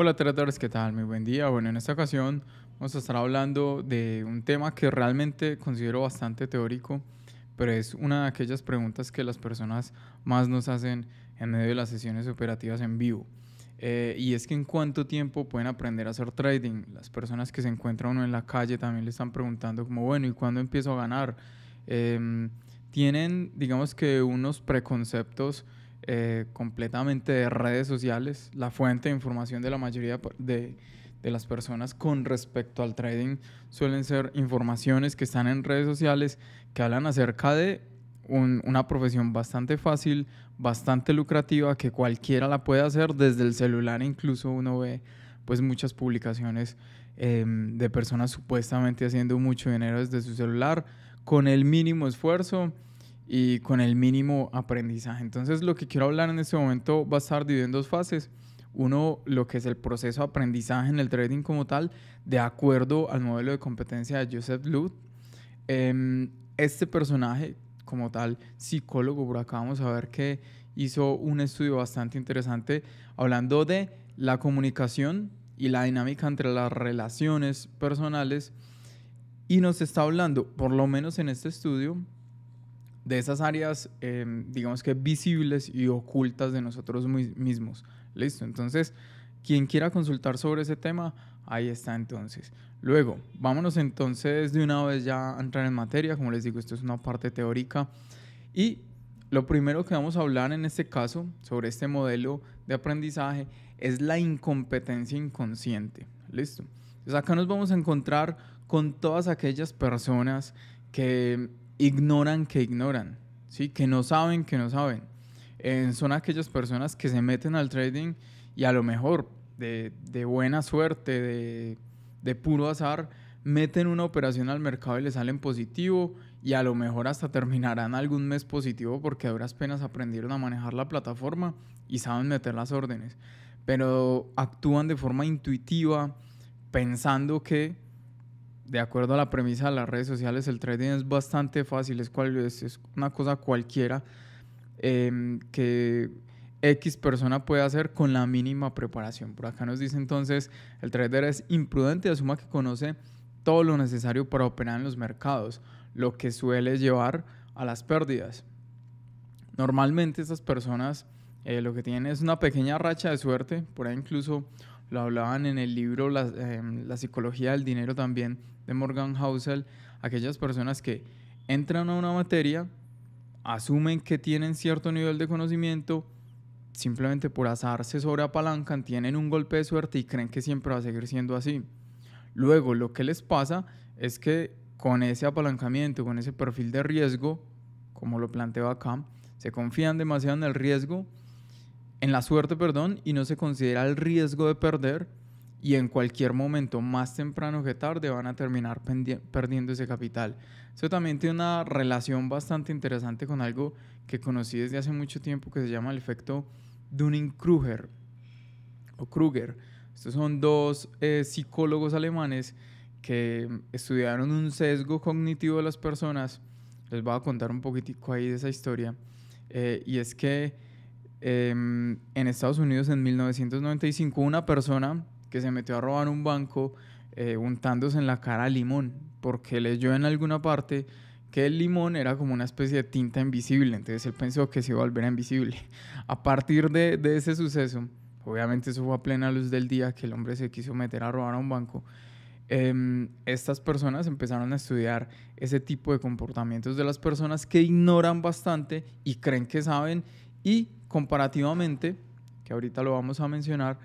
Hola traders, ¿qué tal? Muy buen día. Bueno, en esta ocasión vamos a estar hablando de un tema que realmente considero bastante teórico, pero es una de aquellas preguntas que las personas más nos hacen en medio de las sesiones operativas en vivo. Eh, y es que en cuánto tiempo pueden aprender a hacer trading. Las personas que se encuentran uno en la calle también le están preguntando como, bueno, ¿y cuándo empiezo a ganar? Em, tienen, digamos que, unos preconceptos eh, completamente de redes sociales, la fuente de información de la mayoría de, las personas con respecto al trading suelen ser informaciones que están en redes sociales que hablan acerca de una profesión bastante fácil, bastante lucrativa, que cualquiera la puede hacer desde el celular. Incluso uno ve pues muchas publicaciones em, de personas supuestamente haciendo mucho dinero desde su celular con el mínimo esfuerzo y con el mínimo aprendizaje. Entonces lo que quiero hablar en este momento va a estar dividido en dos fases. Uno, lo que es el proceso de aprendizaje en el trading como tal, de acuerdo al modelo de competencia de Joseph Luth. Em, este personaje como tal, psicólogo, por acá vamos a ver que hizo un estudio bastante interesante hablando de la comunicación y la dinámica entre las relaciones personales. Y nos está hablando, por lo menos en este estudio, de esas áreas, em, digamos que visibles y ocultas de nosotros mismos. Listo, entonces, quien quiera consultar sobre ese tema, ahí está entonces. Luego, vámonos entonces de una vez ya a entrar en materia, como les digo, esto es una parte teórica. Y lo primero que vamos a hablar en este caso sobre este modelo de aprendizaje es la incompetencia inconsciente. Listo. Entonces acá nos vamos a encontrar con todas aquellas personas que ignoran que ignoran, ¿sí? que no saben que no saben. son aquellas personas que se meten al trading y a lo mejor de, buena suerte, de, de puro azar, meten una operación al mercado y le salen positivo y a lo mejor hasta terminarán algún mes positivo porque a duras penas aprendieron a manejar la plataforma y saben meter las órdenes. Pero actúan de forma intuitiva pensando que de acuerdo a la premisa de las redes sociales, el trading es bastante fácil, es, cual, es, una cosa cualquiera em, que X persona puede hacer con la mínima preparación. Por acá nos dice entonces, el trader es imprudente, asuma que conoce todo lo necesario para operar en los mercados, lo que suele llevar a las pérdidas. Normalmente estas personas eh, lo que tienen es una pequeña racha de suerte, por ahí incluso lo hablaban en el libro em, La, psicología del dinero también de Morgan Housel, aquellas personas que entran a una materia, asumen que tienen cierto nivel de conocimiento, simplemente por azar se sobreapalancan, tienen un golpe de suerte y creen que siempre va a seguir siendo así. Luego lo que les pasa es que con ese apalancamiento, con ese perfil de riesgo, como lo planteo acá, se confían demasiado en el riesgo en la suerte, perdón, y no se considera el riesgo de perder y en cualquier momento, más temprano que tarde, van a terminar perdiendo ese capital. Eso también tiene una relación bastante interesante con algo que conocí desde hace mucho tiempo que se llama el efecto Dunning-Kruger o Kruger. Estos son dos eh, psicólogos alemanes que estudiaron un sesgo cognitivo de las personas. Les voy a contar un poquitico ahí de esa historia. Eh, y es que Em, en Estados Unidos en 1995 una persona que se metió a robar un banco eh, untándose en la cara limón, porque leyó en alguna parte que el limón era como una especie de tinta invisible, entonces él pensó que se iba a volver invisible. A partir de, ese suceso, obviamente eso fue a plena luz del día que el hombre se quiso meter a robar a un banco, em, estas personas empezaron a estudiar ese tipo de comportamientos de las personas que ignoran bastante y creen que saben y comparativamente, que ahorita lo vamos a mencionar,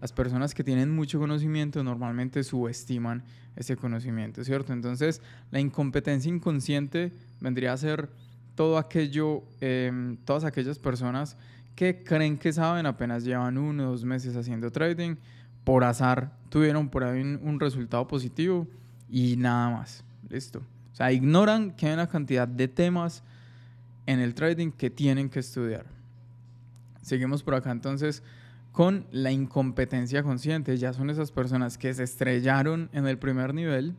las personas que tienen mucho conocimiento normalmente subestiman ese conocimiento, ¿cierto? Entonces, la incompetencia inconsciente vendría a ser todo aquello, em, todas aquellas personas que creen que saben, apenas llevan uno o dos meses haciendo trading, por azar tuvieron por ahí un resultado positivo y nada más, listo. O sea, ignoran que hay una cantidad de temas en el trading que tienen que estudiar. Seguimos por acá entonces con la incompetencia consciente. Ya son esas personas que se estrellaron en el primer nivel,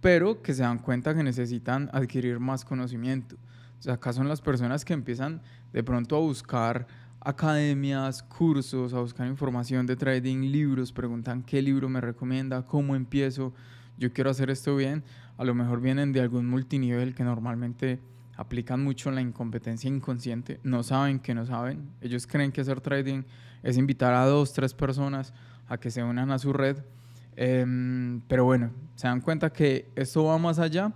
pero que se dan cuenta que necesitan adquirir más conocimiento. O sea, acá son las personas que empiezan de pronto a buscar academias, cursos, a buscar información de trading, libros, preguntan qué libro me recomienda, cómo empiezo, yo quiero hacer esto bien. A lo mejor vienen de algún multinivel que normalmente aplican mucho la incompetencia inconsciente, no saben que no saben. Ellos creen que hacer trading es invitar a dos, tres personas a que se unan a su red. Em, pero bueno, se dan cuenta que esto va más allá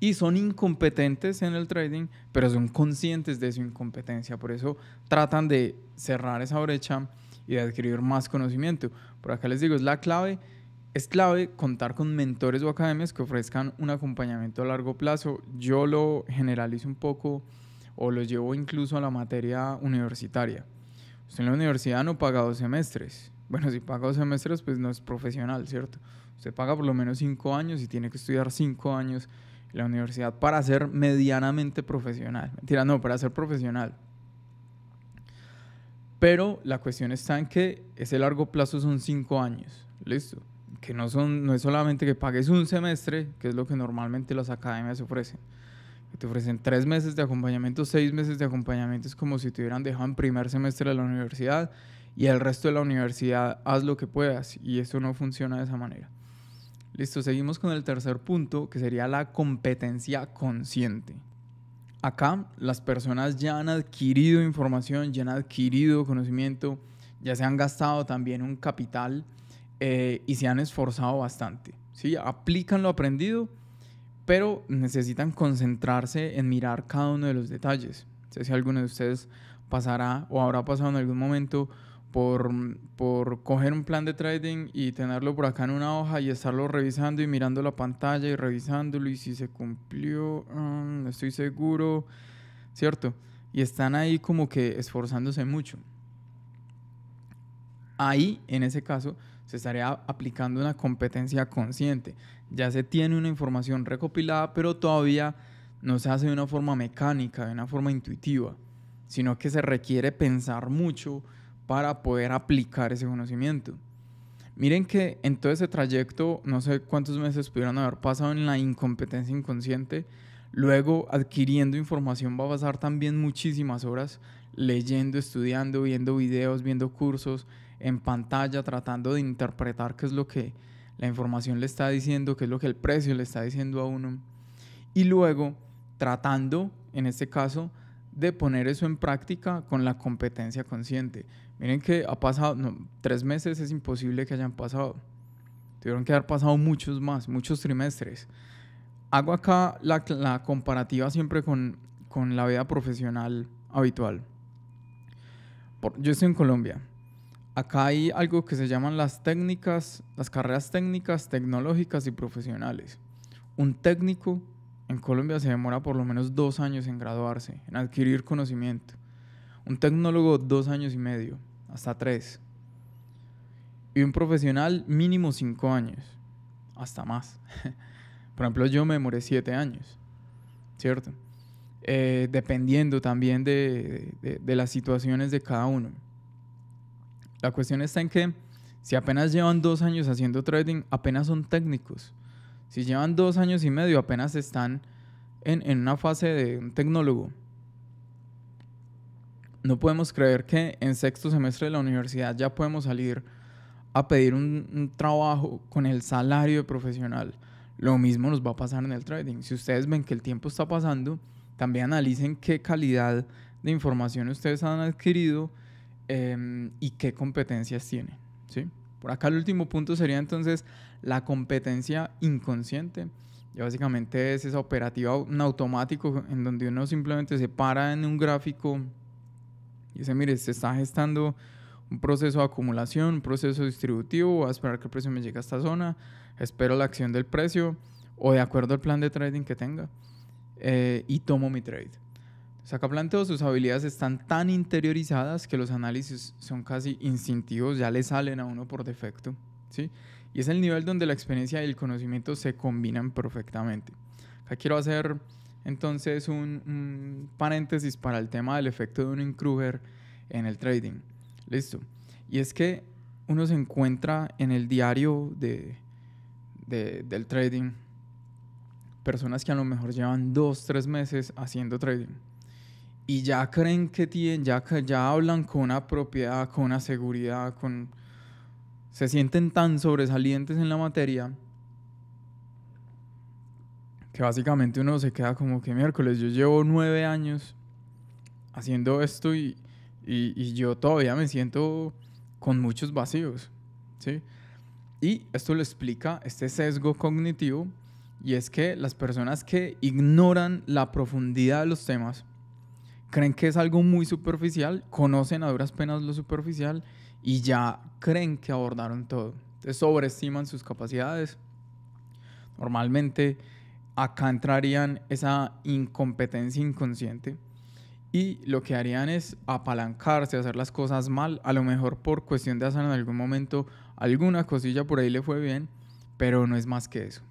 y son incompetentes en el trading, pero son conscientes de su incompetencia. Por eso tratan de cerrar esa brecha y de adquirir más conocimiento. Por acá les digo, es la clave es clave contar con mentores o academias que ofrezcan un acompañamiento a largo plazo. Yo lo generalizo un poco o lo llevo incluso a la materia universitaria. Usted en la universidad no paga dos semestres. Bueno, si paga dos semestres, pues no es profesional, ¿cierto? Usted paga por lo menos cinco años y tiene que estudiar cinco años en la universidad para ser medianamente profesional. Mentira, no, para ser profesional. Pero la cuestión está en que ese largo plazo son cinco años. Listo que no, son, no es solamente que pagues un semestre, que es lo que normalmente las academias ofrecen. Que te ofrecen tres meses de acompañamiento, seis meses de acompañamiento, es como si te hubieran dejado en primer semestre de la universidad y el resto de la universidad haz lo que puedas y esto no funciona de esa manera. Listo, seguimos con el tercer punto que sería la competencia consciente. Acá las personas ya han adquirido información, ya han adquirido conocimiento, ya se han gastado también un capital eh, y se han esforzado bastante. ¿sí? Aplican lo aprendido, pero necesitan concentrarse en mirar cada uno de los detalles. No sé si alguno de ustedes pasará o habrá pasado en algún momento por, por coger un plan de trading y tenerlo por acá en una hoja y estarlo revisando y mirando la pantalla y revisándolo y si se cumplió, mm, estoy seguro, ¿cierto? Y están ahí como que esforzándose mucho ahí, en ese caso, se estaría aplicando una competencia consciente. Ya se tiene una información recopilada, pero todavía no se hace de una forma mecánica, de una forma intuitiva, sino que se requiere pensar mucho para poder aplicar ese conocimiento. Miren que en todo ese trayecto, no sé cuántos meses pudieron haber pasado en la incompetencia inconsciente, luego adquiriendo información va a pasar también muchísimas horas leyendo, estudiando, viendo videos, viendo cursos, en pantalla tratando de interpretar qué es lo que la información le está diciendo, qué es lo que el precio le está diciendo a uno. Y luego tratando, en este caso, de poner eso en práctica con la competencia consciente. Miren que ha pasado, tres meses es imposible que hayan pasado. Tuvieron que haber pasado muchos más, muchos trimestres. Hago acá la, comparativa siempre con, con la vida profesional habitual. yo estoy en Colombia. Acá hay algo que se llaman las técnicas, las carreras técnicas, tecnológicas y profesionales. Un técnico en Colombia se demora por lo menos dos años en graduarse, en adquirir conocimiento. Un tecnólogo dos años y medio, hasta tres. Y un profesional mínimo cinco años, hasta más. por ejemplo, yo me demoré siete años, ¿cierto? Eh, dependiendo también de las situaciones de cada uno. La cuestión está en que si apenas llevan dos años haciendo trading, apenas son técnicos. Si llevan dos años y medio, apenas están en, una fase de un tecnólogo. No podemos creer que en sexto semestre de la universidad ya podemos salir a pedir un, trabajo con el salario de profesional. Lo mismo nos va a pasar en el trading. Si ustedes ven que el tiempo está pasando, también analicen qué calidad de información ustedes han adquirido Em, y qué competencias tiene. ¿sí? Por acá el último punto sería entonces la competencia inconsciente. y básicamente es esa operativa un automático en donde uno simplemente se para en un gráfico y dice, mire, se está gestando un proceso de acumulación, un proceso distributivo, voy a esperar que el precio me llegue a esta zona, espero la acción del precio o de acuerdo al plan de trading que tenga eh, y tomo mi trade. Saca planteo, sus habilidades están tan interiorizadas que los análisis son casi instintivos, ya le salen a uno por defecto. ¿sí? Y es el nivel donde la experiencia y el conocimiento se combinan perfectamente. Acá quiero hacer entonces un, paréntesis para el tema del efecto de un Kruger en el trading. Listo. Y es que uno se encuentra en el diario de, de, del trading personas que a lo mejor llevan dos, tres meses haciendo trading y ya creen que tienen, ya, ya hablan con una propiedad, con una seguridad, con... se sienten tan sobresalientes en la materia que básicamente uno se queda como que miércoles, yo llevo nueve años haciendo esto y, y, yo todavía me siento con muchos vacíos, ¿sí? Y esto lo explica este sesgo cognitivo y es que las personas que ignoran la profundidad de los temas creen que es algo muy superficial, conocen a duras penas lo superficial y ya creen que abordaron todo. Entonces sobreestiman sus capacidades. Normalmente acá entrarían esa incompetencia inconsciente y lo que harían es apalancarse, hacer las cosas mal, a lo mejor por cuestión de hacer en algún momento alguna cosilla por ahí le fue bien, pero no es más que eso.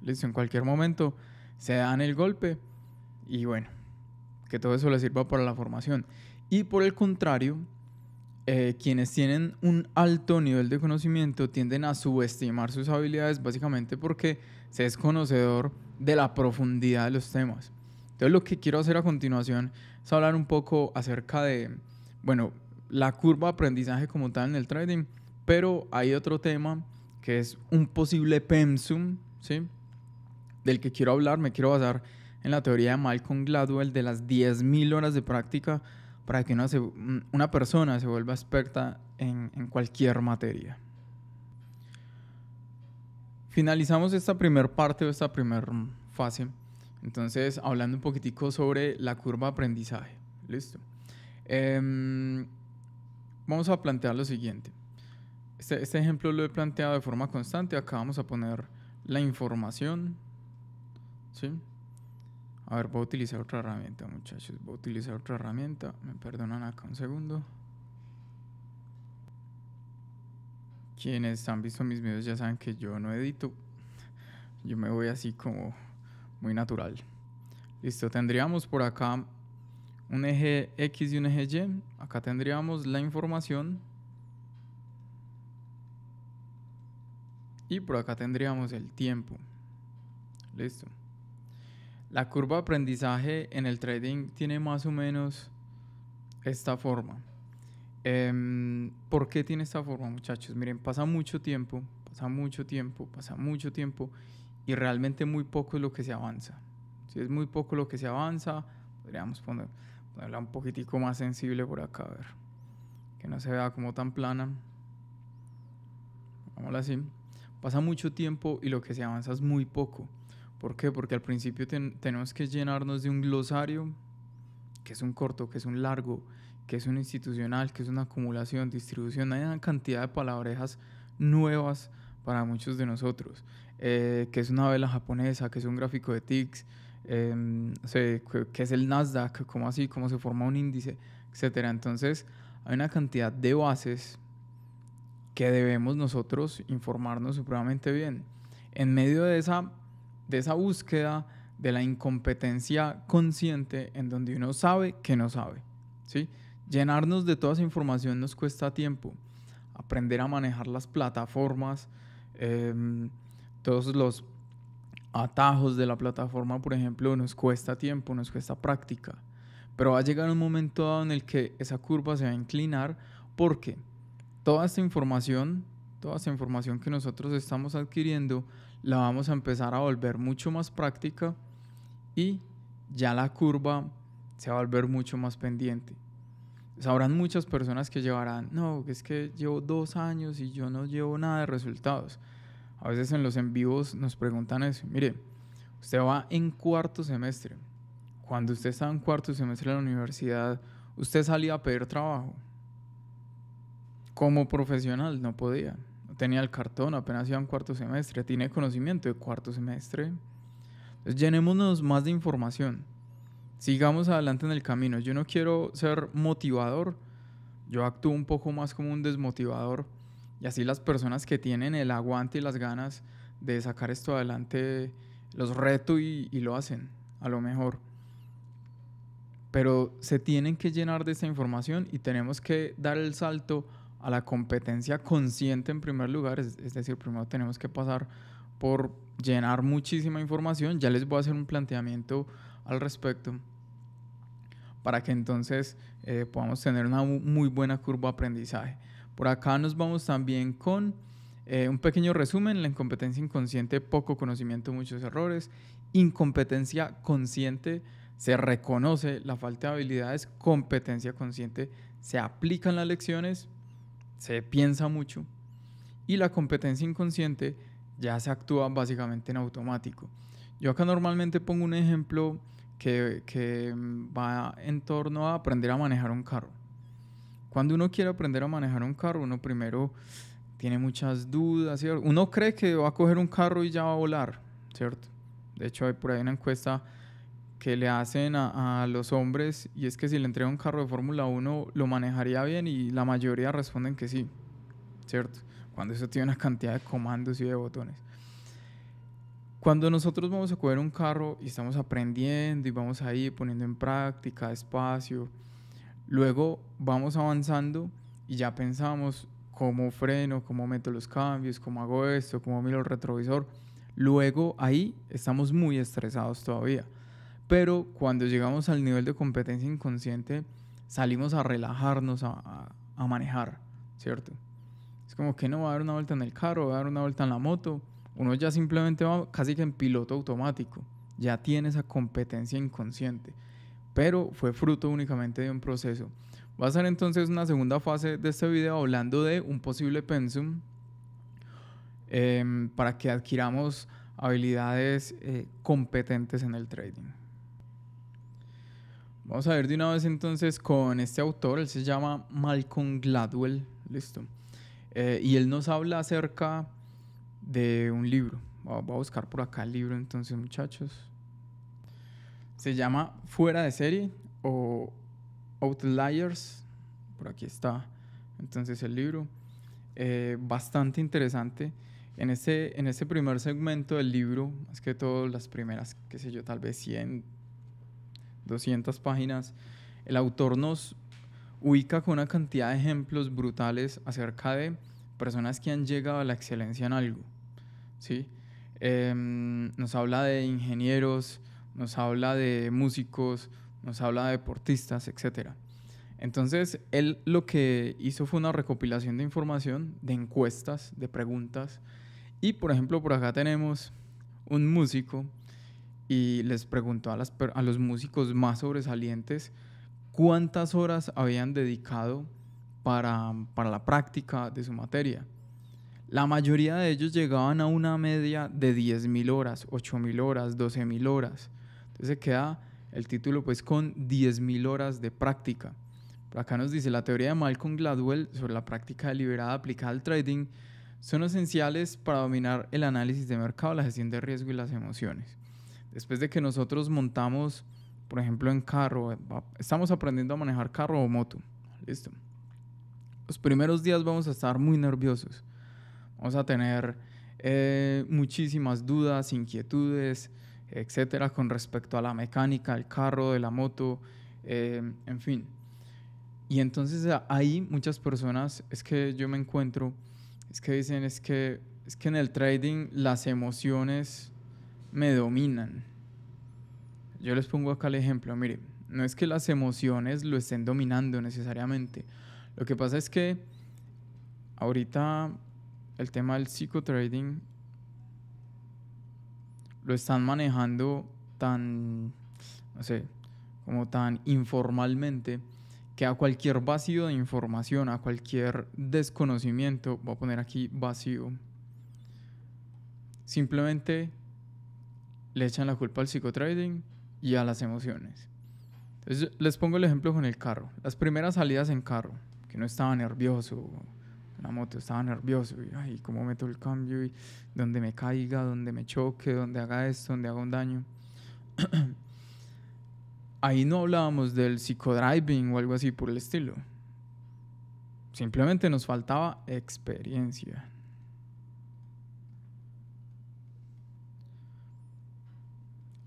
Listo, en cualquier momento se dan el golpe y bueno, que todo eso le sirva para la formación. Y por el contrario, eh, quienes tienen un alto nivel de conocimiento tienden a subestimar sus habilidades básicamente porque se es conocedor de la profundidad de los temas. Entonces lo que quiero hacer a continuación es hablar un poco acerca de, bueno, la curva de aprendizaje como tal en el trading, pero hay otro tema que es un posible pensum, ¿sí? Del que quiero hablar, me quiero basar en la teoría de Malcolm Gladwell de las 10.000 horas de práctica para que una, una persona se vuelva experta en, cualquier materia. Finalizamos esta primera parte o esta primera fase. Entonces, hablando un poquitico sobre la curva de aprendizaje. Listo. Em, vamos a plantear lo siguiente. Este, este, ejemplo lo he planteado de forma constante. Acá vamos a poner la información. ¿sí? A ver, voy a utilizar otra herramienta, muchachos. Voy a utilizar otra herramienta. Me perdonan acá un segundo. Quienes han visto mis videos ya saben que yo no edito. Yo me voy así como muy natural. Listo, tendríamos por acá un eje X y un eje Y. Acá tendríamos la información. Y por acá tendríamos el tiempo. Listo. La curva de aprendizaje en el trading tiene más o menos esta forma. Eh, ¿Por qué tiene esta forma, muchachos? Miren, pasa mucho tiempo, pasa mucho tiempo, pasa mucho tiempo y realmente muy poco es lo que se avanza. Si es muy poco lo que se avanza, podríamos poner, ponerla un poquitico más sensible por acá, a ver, que no se vea como tan plana. Vámonos así. Pasa mucho tiempo y lo que se avanza es muy poco. ¿Por qué? Porque al principio tenemos que llenarnos de un glosario, que es un corto, que es un largo, que es un institucional, que es una acumulación, distribución. Hay una cantidad de palabrejas nuevas para muchos de nosotros, eh, que es una vela japonesa, que es un gráfico de tics, em, que es el Nasdaq, cómo así, cómo se forma un índice, etcétera, Entonces, hay una cantidad de bases que debemos nosotros informarnos supremamente bien. En medio de esa de esa búsqueda de la incompetencia consciente en donde uno sabe que no sabe. ¿sí? Llenarnos de toda esa información nos cuesta tiempo. Aprender a manejar las plataformas, em, todos los atajos de la plataforma, por ejemplo, nos cuesta tiempo, nos cuesta práctica. Pero va a llegar un momento en el que esa curva se va a inclinar porque toda esta información, toda esta información que nosotros estamos adquiriendo, la vamos a empezar a volver mucho más práctica y ya la curva se va a volver mucho más pendiente. Sabrán muchas personas que llevarán, no, es que llevo dos años y yo no llevo nada de resultados. A veces en los en nos preguntan eso, mire, usted va en cuarto semestre. Cuando usted estaba en cuarto semestre de la universidad, usted salía a pedir trabajo. Como profesional no podía tenía el cartón, apenas iba en cuarto semestre, tiene conocimiento de cuarto semestre. Entonces, llenémonos más de información. Sigamos adelante en el camino. Yo no quiero ser motivador, yo actúo un poco más como un desmotivador. Y así las personas que tienen el aguante y las ganas de sacar esto adelante, los reto y, y lo hacen, a lo mejor. Pero se tienen que llenar de esta información y tenemos que dar el salto a la competencia consciente en primer lugar, es, decir, primero tenemos que pasar por llenar muchísima información, ya les voy a hacer un planteamiento al respecto para que entonces eh, podamos tener una muy buena curva de aprendizaje. Por acá nos vamos también con eh, un pequeño resumen, la incompetencia inconsciente, poco conocimiento, muchos errores, incompetencia consciente, se reconoce la falta de habilidades, competencia consciente, se aplican las lecciones, se piensa mucho y la competencia inconsciente ya se actúa básicamente en automático. Yo acá normalmente pongo un ejemplo que, mm, va en torno a aprender a manejar un carro. Cuando uno quiere aprender a manejar un carro, uno primero tiene muchas dudas, ¿cierto? Uno cree que va a coger un carro y ya va a volar, ¿cierto? De hecho, hay por ahí una encuesta que le hacen a, los hombres y es que si le entrega un carro de Fórmula 1 lo manejaría bien y la mayoría responden que sí, ¿cierto? Cuando eso tiene una cantidad de comandos y de botones. Cuando nosotros vamos a coger un carro y estamos aprendiendo y vamos ahí poniendo en práctica espacio luego vamos avanzando y ya pensamos cómo freno, cómo meto los cambios, cómo hago esto, cómo miro el retrovisor. Luego ahí estamos muy estresados todavía pero cuando llegamos al nivel de competencia inconsciente, salimos a relajarnos, a, manejar, ¿cierto? Es como que no va a dar una vuelta en el carro, va a dar una vuelta en la moto, uno ya simplemente va casi que en piloto automático, ya tiene esa competencia inconsciente, pero fue fruto únicamente de un proceso. Va a ser entonces una segunda fase de este video hablando de un posible pensum em, para que adquiramos habilidades eh, competentes en el trading. Vamos a ver de una vez entonces con este autor, él se llama Malcolm Gladwell, listo. Eh, y él nos habla acerca de un libro. Voy a buscar por acá el libro entonces, muchachos. Se llama Fuera de serie o Outliers. Por aquí está entonces el libro. Eh, bastante interesante. En ese, en ese primer segmento del libro, más que todo las primeras, qué sé yo, tal vez 100, 200 páginas, el autor nos ubica con una cantidad de ejemplos brutales acerca de personas que han llegado a la excelencia en algo. ¿sí? Em, nos habla de ingenieros, nos habla de músicos, nos habla de deportistas, etc. Entonces, él lo que hizo fue una recopilación de información, de encuestas, de preguntas. Y, por ejemplo, por acá tenemos un músico y les preguntó a, los músicos más sobresalientes cuántas horas habían dedicado para, la práctica de su materia. La mayoría de ellos llegaban a una media de 10.000 horas, 8.000 horas, 12.000 horas. Entonces se queda el título pues con 10.000 horas de práctica. Por acá nos dice la teoría de Malcolm Gladwell sobre la práctica deliberada aplicada al trading son esenciales para dominar el análisis de mercado, la gestión de riesgo y las emociones. Después de que nosotros montamos, por ejemplo, en carro, eh, estamos aprendiendo a manejar carro o moto. Listo. Los primeros días vamos a estar muy nerviosos. Vamos a tener eh, muchísimas dudas, inquietudes, etcétera, con respecto a la mecánica, el carro, de la moto, eh, en fin. Y entonces ahí muchas personas, es que yo me encuentro, es que dicen, es que, es que en el trading las emociones me dominan. Yo les pongo acá el ejemplo, mire, no es que las emociones lo estén dominando necesariamente. Lo que pasa es que ahorita el tema del trading lo están manejando tan, no sé, como tan informalmente que a cualquier vacío de información, a cualquier desconocimiento, voy a poner aquí vacío, simplemente le echan la culpa al psicotrading y a las emociones. les pongo el ejemplo con el carro. Las primeras salidas en carro, que no estaba nervioso, la moto estaba nervioso, y ay, cómo meto el cambio, y donde me caiga, donde me choque, donde haga esto, donde haga un daño. Ahí no hablábamos del psicodriving o algo así por el estilo. Simplemente nos faltaba experiencia.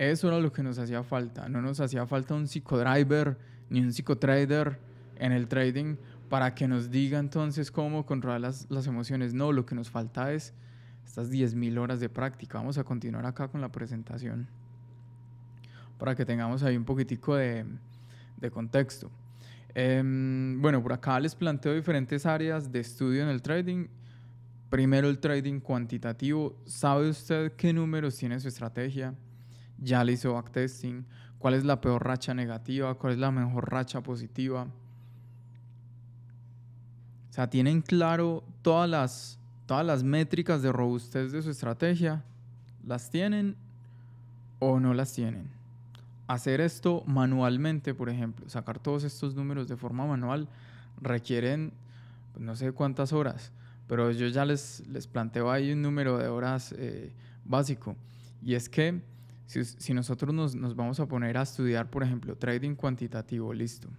Eso era lo que nos hacía falta. No nos hacía falta un psicodriver ni un psicotrader en el trading para que nos diga entonces cómo controlar las, emociones. No, lo que nos falta es estas 10.000 horas de práctica. Vamos a continuar acá con la presentación para que tengamos ahí un poquitico de, contexto. Em, bueno, por acá les planteo diferentes áreas de estudio en el trading. Primero el trading cuantitativo. ¿Sabe usted qué números tiene su estrategia? ya le hizo backtesting, cuál es la peor racha negativa, cuál es la mejor racha positiva. O sea, tienen claro todas las, todas las métricas de robustez de su estrategia. ¿Las tienen o no las tienen? Hacer esto manualmente, por ejemplo, sacar todos estos números de forma manual requieren pues, no sé cuántas horas, pero yo ya les, les planteo ahí un número de horas eh, básico. Y es que si, nosotros nos, nos, vamos a poner a estudiar, por ejemplo, trading cuantitativo, listo.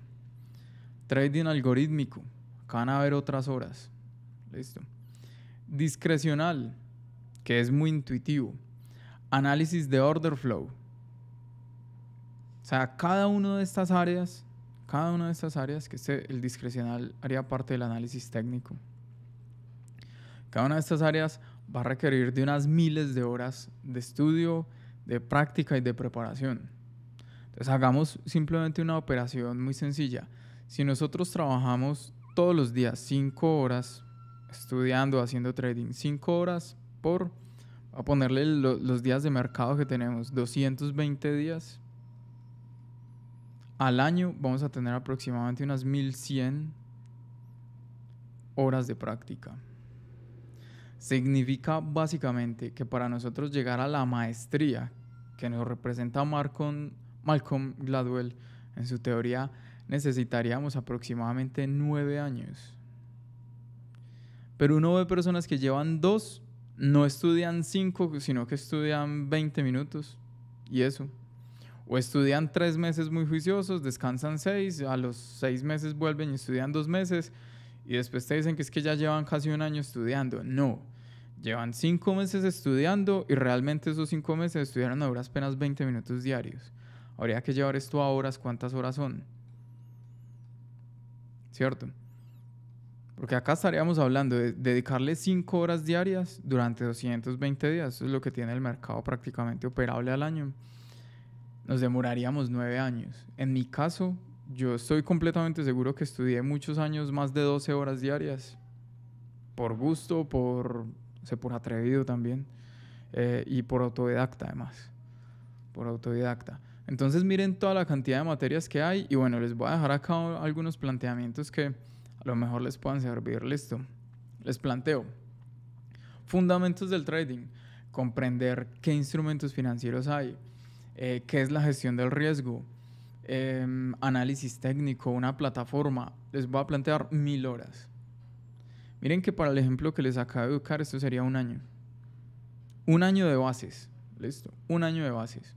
Trading algorítmico, acá van a haber otras horas, listo. Discrecional, que es muy intuitivo. Análisis de order flow. O sea, cada una de estas áreas, cada una de estas áreas, que este, el discrecional haría parte del análisis técnico. Cada una de estas áreas va a requerir de unas miles de horas de estudio, de práctica y de preparación. Entonces hagamos simplemente una operación muy sencilla. Si nosotros trabajamos todos los días 5 horas estudiando, haciendo trading, 5 horas por, a ponerle los días de mercado que tenemos, 220 días, al año vamos a tener aproximadamente unas 1100 horas de práctica. Significa básicamente que para nosotros llegar a la maestría que nos representa Malcolm, Gladwell en su teoría, necesitaríamos aproximadamente nueve años. Pero uno ve personas que llevan dos, no estudian cinco, sino que estudian 20 minutos y eso. O estudian tres meses muy juiciosos, descansan seis, a los seis meses vuelven y estudian dos meses y después te dicen que es que ya llevan casi un año estudiando. No, Llevan cinco meses estudiando y realmente esos cinco meses estudiaron a horas penas 20 minutos diarios. Habría que llevar esto a horas, ¿cuántas horas son? ¿Cierto? Porque acá estaríamos hablando de dedicarle cinco horas diarias durante 220 días. Eso es lo que tiene el mercado prácticamente operable al año. Nos demoraríamos nueve años. En mi caso, yo estoy completamente seguro que estudié muchos años más de 12 horas diarias. Por gusto, por o por atrevido también, eh, y por autodidacta además, por autodidacta. Entonces miren toda la cantidad de materias que hay y bueno, les voy a dejar acá algunos planteamientos que a lo mejor les puedan servir. Listo, les planteo. Fundamentos del trading, comprender qué instrumentos financieros hay, eh, qué es la gestión del riesgo, em, análisis técnico, una plataforma. Les voy a plantear mil horas Miren que para el ejemplo que les acabo de educar, esto sería un año. Un año de bases. Listo. Un año de bases.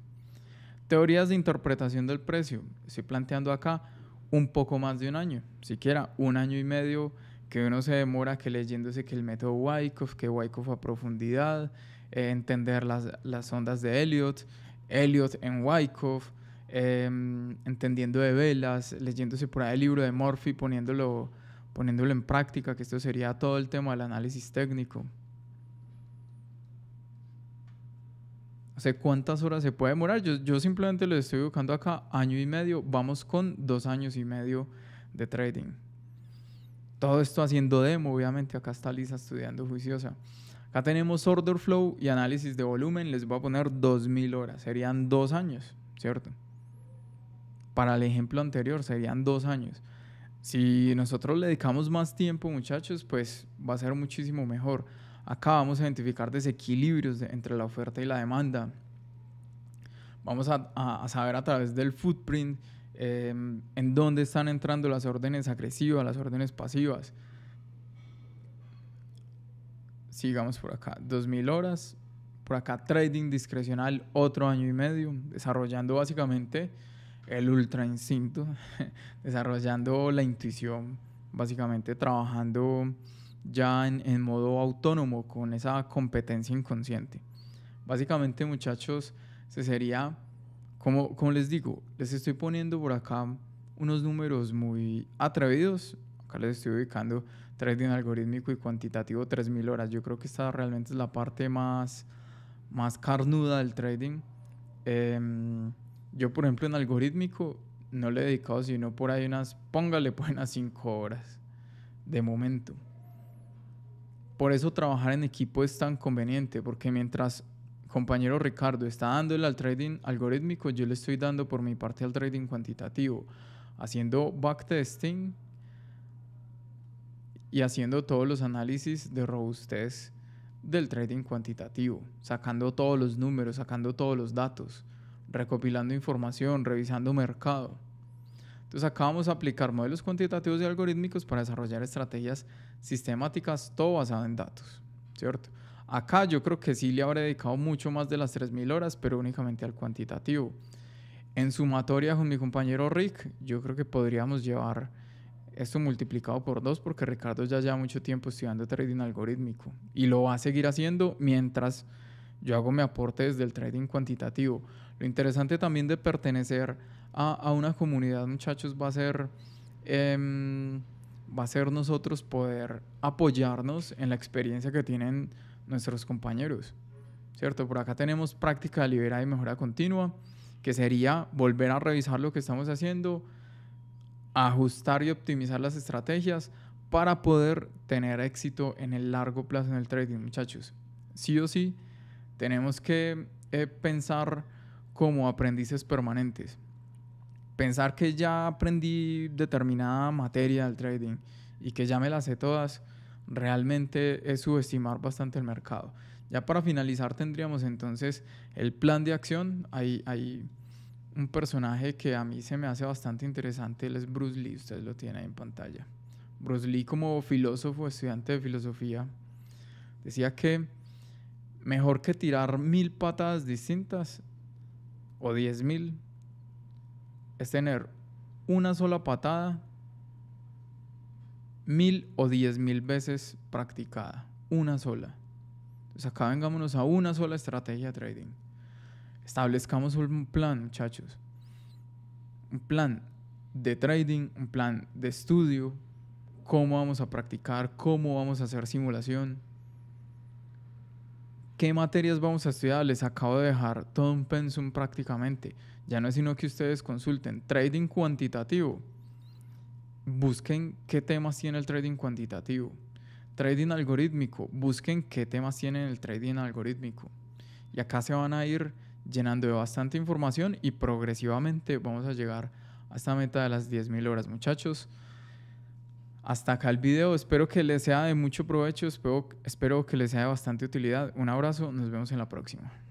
Teorías de interpretación del precio. Estoy planteando acá un poco más de un año. Siquiera un año y medio que uno se demora que leyéndose que el método Wyckoff, que Wyckoff a profundidad, eh, entender las, las, ondas de Elliot, Elliot en Wyckoff, em, entendiendo de velas, leyéndose por ahí el libro de Murphy, poniéndolo poniéndolo en práctica, que esto sería todo el tema del análisis técnico. No cuántas horas se puede demorar. Yo, simplemente lo estoy buscando acá, año y medio. Vamos con dos años y medio de trading. Todo esto haciendo demo, obviamente. Acá está Lisa estudiando juiciosa. Acá tenemos order flow y análisis de volumen. Les voy a poner 2.000 horas. Serían dos años, ¿cierto? Para el ejemplo anterior, serían dos años. Si nosotros le dedicamos más tiempo, muchachos, pues va a ser muchísimo mejor. Acá vamos a identificar desequilibrios entre la oferta y la demanda. Vamos a, saber a través del footprint em, en dónde están entrando las órdenes agresivas, las órdenes pasivas. Sigamos por acá. 2.000 horas. Por acá trading discrecional otro año y medio. Desarrollando básicamente el ultra instinto, desarrollando la intuición, básicamente trabajando ya en, modo autónomo con esa competencia inconsciente. Básicamente, muchachos, se sería, como, como les digo, les estoy poniendo por acá unos números muy atrevidos. Acá les estoy ubicando trading algorítmico y cuantitativo 3.000 horas. Yo creo que esta realmente es la parte más, más carnuda del trading. Em, yo, por ejemplo, en algorítmico no le he dedicado sino por ahí unas, póngale buenas a 5 horas de momento. Por eso trabajar en equipo es tan conveniente, porque mientras compañero Ricardo está dándole al trading algorítmico, yo le estoy dando por mi parte al trading cuantitativo, haciendo backtesting y haciendo todos los análisis de robustez del trading cuantitativo, sacando todos los números, sacando todos los datos recopilando información, revisando mercado. Entonces acá vamos a aplicar modelos cuantitativos y algorítmicos para desarrollar estrategias sistemáticas, todo basado en datos, ¿cierto? Acá yo creo que sí le habré dedicado mucho más de las 3.000 horas, pero únicamente al cuantitativo. En sumatoria con mi compañero Rick, yo creo que podríamos llevar esto multiplicado por dos, porque Ricardo ya lleva mucho tiempo estudiando trading algorítmico y lo va a seguir haciendo mientras yo hago mi aporte desde el trading cuantitativo. Lo interesante también de pertenecer a, una comunidad, muchachos, va a ser... Em, va a ser nosotros poder apoyarnos en la experiencia que tienen nuestros compañeros, ¿cierto? Por acá tenemos práctica liberada y mejora continua, que sería volver a revisar lo que estamos haciendo, ajustar y optimizar las estrategias para poder tener éxito en el largo plazo en el trading, muchachos. Sí o sí, tenemos que eh, pensar como aprendices permanentes. Pensar que ya aprendí determinada materia del trading y que ya me las sé todas, realmente es subestimar bastante el mercado. Ya para finalizar tendríamos entonces el plan de acción. Hay, hay un personaje que a mí se me hace bastante interesante, él es Bruce Lee, ustedes lo tienen ahí en pantalla. Bruce Lee como filósofo, estudiante de filosofía, decía que mejor que tirar mil patadas distintas o 10 mil es tener una sola patada mil o diez mil veces practicada. Una sola. Entonces acá vengámonos a una sola estrategia de trading. Establezcamos un plan, muchachos. Un plan de trading, un plan de estudio, cómo vamos a practicar, cómo vamos a hacer simulación. ¿Qué materias vamos a estudiar? Les acabo de dejar todo un pensum prácticamente. Ya no es sino que ustedes consulten trading cuantitativo. Busquen qué temas tiene el trading cuantitativo. Trading algorítmico. Busquen qué temas tiene el trading algorítmico. Y acá se van a ir llenando de bastante información y progresivamente vamos a llegar a esta meta de las 10.000 horas, muchachos hasta acá el video. Espero que les sea de mucho provecho, espero, que les sea de bastante utilidad. Un abrazo, nos vemos en la próxima.